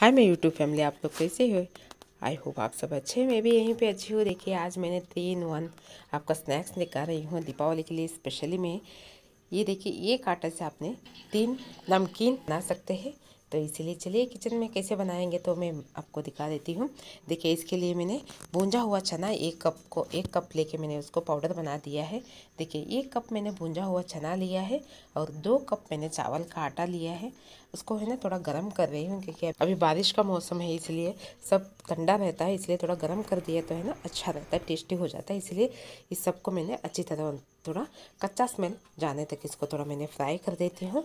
हाय मैं YouTube family आप लोग कैसे हो आई होप आप सब अच्छे मैं भी यहीं पे अच्छी हूँ देखिए आज मैंने तीन वन आपका स्नैक्स लेकर रही हूँ दीपावली के लिए स्पेशली मैं ये देखिए एक आटा से आपने तीन नमकीन बना सकते हैं तो इसीलिए चलिए किचन में कैसे बनाएंगे तो मैं आपको दिखा देती हूँ देखिए इसके लिए मैंने भूंजा हुआ चना एक कप को एक कप लेके मैंने उसको पाउडर बना दिया है देखिए एक कप मैंने भूंजा हुआ चना लिया है और दो कप मैंने चावल का आटा लिया है उसको है ना थोड़ा गर्म कर रही हूँ क्योंकि अभी बारिश का मौसम है इसलिए सब ठंडा रहता है इसलिए थोड़ा गर्म कर दिया तो है ना अच्छा रहता है टेस्टी हो जाता है इसलिए इस सबको मैंने अच्छी तरह थोड़ा कच्चा स्मेल जाने तक इसको थोड़ा मैंने फ्राई कर देती हूँ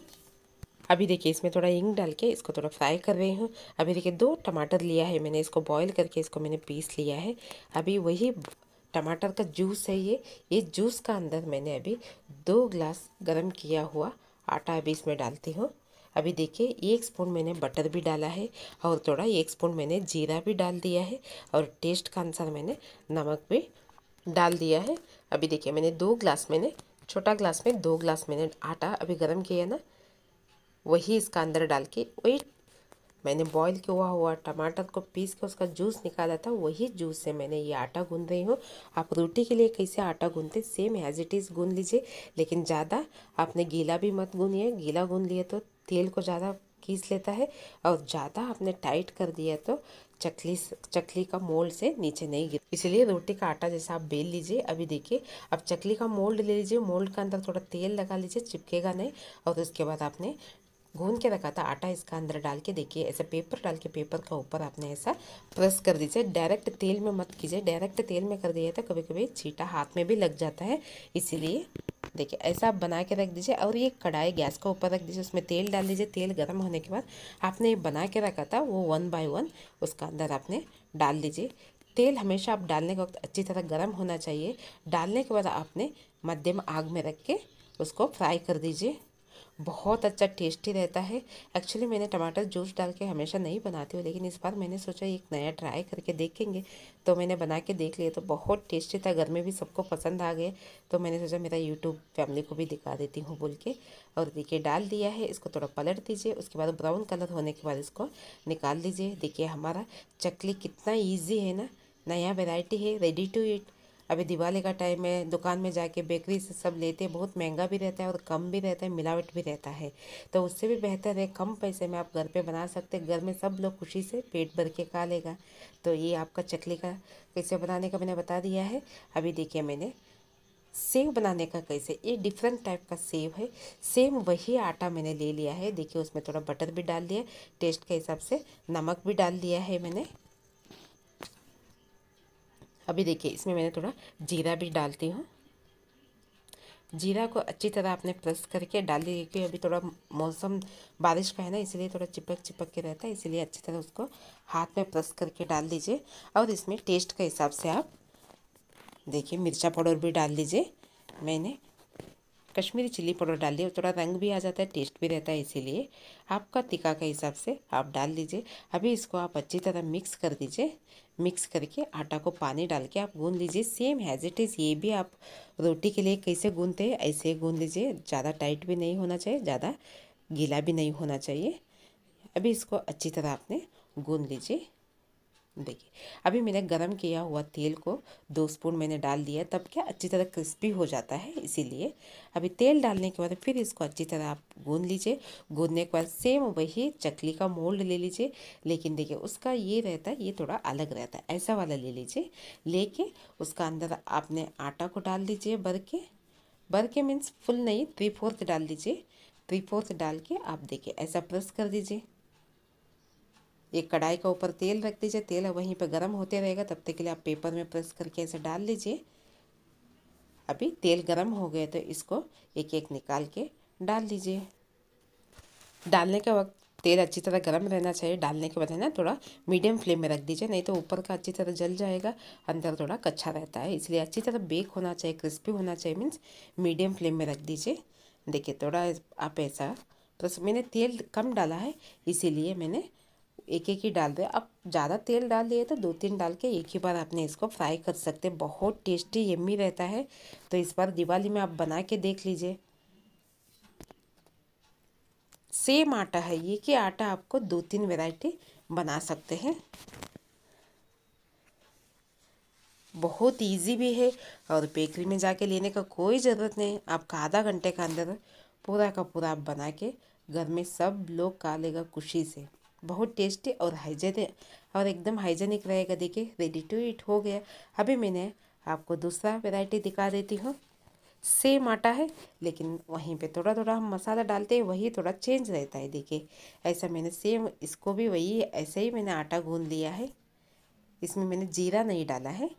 अभी देखिए इसमें थोड़ा इंग डाल के इसको थोड़ा फ्राई कर रही हूँ अभी देखिए दो टमाटर लिया है मैंने इसको बॉईल करके इसको मैंने पीस लिया है अभी वही टमाटर का जूस है ये ये जूस का अंदर मैंने अभी दो ग्लास गर्म किया हुआ आटा अभी इसमें डालती हूँ अभी देखिए एक स्पून मैंने बटर भी डाला है और थोड़ा एक स्पून मैंने जीरा भी डाल दिया है और टेस्ट का अनुसार मैंने नमक भी डाल दिया है अभी देखिए मैंने दो ग्लास मैंने छोटा ग्लास में दो ग्लास मैंने आटा अभी गर्म किया ना वही इसका अंदर डाल के वही मैंने बॉईल किया हुआ हुआ टमाटर को पीस के उसका जूस निकाला था वही जूस से मैंने ये आटा गूंद रही हूँ आप रोटी के लिए कैसे आटा गूंदते सेम एज इट इज़ गूंद लीजिए लेकिन ज़्यादा आपने गीला भी मत गूंदिए गीला गूंद लिए तो तेल को ज़्यादा खींच लेता है और ज़्यादा आपने टाइट कर दिया तो चकली चकली का मोल्ड से नीचे नहीं गिर इसलिए रोटी का आटा जैसा आप बेल लीजिए अभी देखिए अब चकली का मोल्ड ले लीजिए मोल्ड का अंदर थोड़ा तेल लगा लीजिए चिपकेगा नहीं और उसके बाद आपने घून के रखा था आटा इसका अंदर डाल के देखिए ऐसे पेपर डाल के पेपर का ऊपर आपने ऐसा प्रेस कर दीजिए डायरेक्ट तेल में मत कीजिए डायरेक्ट तेल में कर दिए तो कभी कभी छीटा हाथ में भी लग जाता है इसीलिए देखिए ऐसा आप बना के रख दीजिए और ये कढ़ाई गैस का ऊपर रख दीजिए उसमें तेल डाल दीजिए तेल गर्म होने के बाद आपने ये बना के रखा था वो वन बाय वन उसका अंदर आपने डाल दीजिए तेल हमेशा आप डालने के वक्त अच्छी तरह गर्म होना चाहिए डालने के बाद आपने मध्यम आग में रख के उसको फ्राई कर दीजिए बहुत अच्छा टेस्टी रहता है एक्चुअली मैंने टमाटर जूस डाल के हमेशा नहीं बनाती हूँ लेकिन इस बार मैंने सोचा एक नया ट्राई करके देखेंगे तो मैंने बना के देख लिया तो बहुत टेस्टी था घर में भी सबको पसंद आ गया तो मैंने सोचा मेरा यूट्यूब फैमिली को भी दिखा देती हूँ बोल के और देखिए डाल दिया है इसको थोड़ा पलट दीजिए उसके बाद ब्राउन कलर होने के बाद इसको निकाल दीजिए देखिए हमारा चकली कितना ईजी है ना नया वेराइटी है रेडी टू ईट अभी दिवाली का टाइम है दुकान में जाके बेकरी से सब लेते हैं बहुत महंगा भी रहता है और कम भी रहता है मिलावट भी रहता है तो उससे भी बेहतर है कम पैसे में आप घर पे बना सकते घर में सब लोग खुशी से पेट भर के खा लेगा तो ये आपका चकली का कैसे बनाने का मैंने बता दिया है अभी देखिए मैंने सेव बनाने का कैसे ये डिफरेंट टाइप का सेव है सेम वही आटा मैंने ले लिया है देखिए उसमें थोड़ा बटर भी डाल दिया टेस्ट के हिसाब से नमक भी डाल दिया है मैंने अभी देखिए इसमें मैंने थोड़ा जीरा भी डालती हूँ जीरा को अच्छी तरह आपने प्रेस करके डाल दीजिए क्योंकि अभी थोड़ा मौसम बारिश का है ना इसलिए थोड़ा चिपक चिपक के रहता है इसीलिए अच्छी तरह उसको हाथ में प्रेस करके डाल दीजिए और इसमें टेस्ट के हिसाब से आप देखिए मिर्चा पाउडर भी डाल दीजिए मैंने कश्मीरी चिल्ली पाउडर डाल थोड़ा रंग भी आ जाता है टेस्ट भी रहता है इसीलिए आपका तिका के हिसाब से आप डाल लीजिए अभी इसको आप अच्छी तरह मिक्स कर दीजिए मिक्स करके आटा को पानी डाल के आप गूंद लीजिए सेम हैज़ इट इज़ ये भी आप रोटी के लिए कैसे गूंदते हैं ऐसे गूंद लीजिए ज़्यादा टाइट भी नहीं होना चाहिए ज़्यादा गीला भी नहीं होना चाहिए अभी इसको अच्छी तरह आपने गूंद लीजिए देखिए अभी मैंने गरम किया हुआ तेल को दो स्पून मैंने डाल दिया तब क्या अच्छी तरह क्रिस्पी हो जाता है इसीलिए अभी तेल डालने के बाद फिर इसको अच्छी तरह आप गूंद लीजिए गूंदने के बाद सेम वही चकली का मोल्ड ले लीजिए लेकिन देखिए उसका ये रहता है ये थोड़ा अलग रहता है ऐसा वाला ले लीजिए लेके उसका अंदर आपने आटा को डाल दीजिए बर के बर के मीन्स फुल नहीं थ्री फोर्थ डाल दीजिए थ्री फोर्थ डाल के आप देखिए ऐसा प्रेस कर दीजिए एक कढ़ाई के ऊपर तेल रख दीजिए तेल वहीं पर गर्म होते रहेगा तब तक के लिए आप पेपर में प्रेस करके ऐसे डाल लीजिए अभी तेल गर्म हो गया तो इसको एक एक निकाल के डाल दीजिए डालने के वक्त तेल अच्छी तरह गर्म रहना चाहिए डालने के बाद है ना थोड़ा मीडियम फ्लेम में रख दीजिए नहीं तो ऊपर का अच्छी तरह जल जाएगा अंदर थोड़ा कच्चा रहता है इसलिए अच्छी तरह बेक होना चाहिए क्रिस्पी होना चाहिए मीन्स मीडियम फ्लेम में रख दीजिए देखिए थोड़ा आप ऐसा बस मैंने तेल कम डाला है इसीलिए मैंने एक एक ही डाल दें आप ज़्यादा तेल डाल दिए तो दो तीन डाल के एक ही बार आपने इसको फ्राई कर सकते हैं बहुत टेस्टी यम्मी रहता है तो इस बार दिवाली में आप बना के देख लीजिए सेम आटा है ये कि आटा आपको दो तीन वैरायटी बना सकते हैं बहुत इजी भी है और बेकरी में जाके लेने का कोई ज़रूरत नहीं आपका आधा घंटे के अंदर पूरा का पूरा आप बना के घर में सब लोग खा लेगा खुशी से बहुत टेस्टी और हाइजेनिक और एकदम हाइजेनिक रहेगा देखिए रेडी टू ईट हो गया अभी मैंने आपको दूसरा वेराइटी दिखा देती हूँ सेम आटा है लेकिन वहीं पे थोड़ा थोड़ा हम मसाला डालते हैं वही थोड़ा चेंज रहता है देखिए ऐसा मैंने सेम इसको भी वही ऐसे ही मैंने आटा गूंद लिया है इसमें मैंने जीरा नहीं डाला है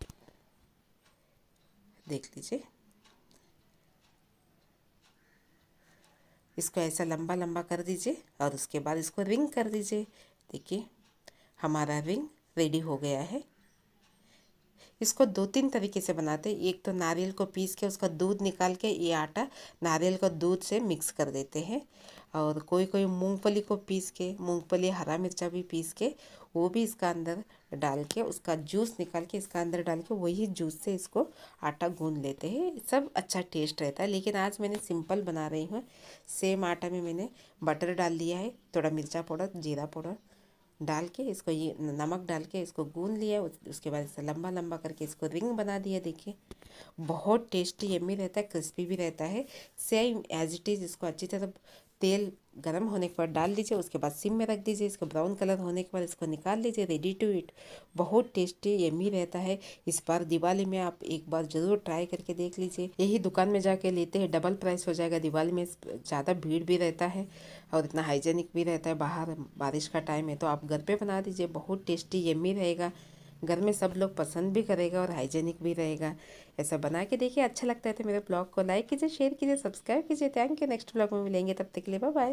देख लीजिए इसको ऐसा लंबा लंबा कर दीजिए और उसके बाद इसको रिंग कर दीजिए देखिए हमारा रिंग रेडी हो गया है इसको दो तीन तरीके से बनाते हैं एक तो नारियल को पीस के उसका दूध निकाल के ये आटा नारियल का दूध से मिक्स कर देते हैं और कोई कोई मूंगफली को पीस के मूंगफली हरा मिर्चा भी पीस के वो भी इसका अंदर डाल के उसका जूस निकाल के इसका अंदर डाल के वही जूस से इसको आटा गूंद लेते हैं सब अच्छा टेस्ट रहता है लेकिन आज मैंने सिंपल बना रही हूँ सेम आटा में मैंने बटर डाल दिया है थोड़ा मिर्चा पाउडर जीरा पाउडर डाल के इसको ये नमक डाल के इसको गून लिया उसके बाद इसे लंबा लंबा करके इसको रिंग बना दिया देखिए बहुत टेस्टी यम्मी रहता है क्रिस्पी भी रहता है सेम एज इट इज़ इसको अच्छी तरह तेल गर्म होने के बाद डाल दीजिए उसके बाद सिम में रख दीजिए इसको ब्राउन कलर होने के बाद इसको निकाल लीजिए रेडी टू इट बहुत टेस्टी यमी रहता है इस बार दिवाली में आप एक बार जरूर ट्राई करके देख लीजिए यही दुकान में जाके लेते हैं डबल प्राइस हो जाएगा दिवाली में ज़्यादा भीड़ भी रहता है और इतना हाइजेनिक भी रहता है बाहर बारिश का टाइम है तो आप घर पे बना दीजिए बहुत टेस्टी भी रहेगा घर में सब लोग पसंद भी करेगा और हाइजेनिक भी रहेगा ऐसा बना के देखिए अच्छा लगता है तो मेरे ब्लॉग को लाइक कीजिए शेयर कीजिए सब्सक्राइब कीजिए थैंक यू नेक्स्ट ब्लॉग में मिलेंगे तब तक के लिए बाय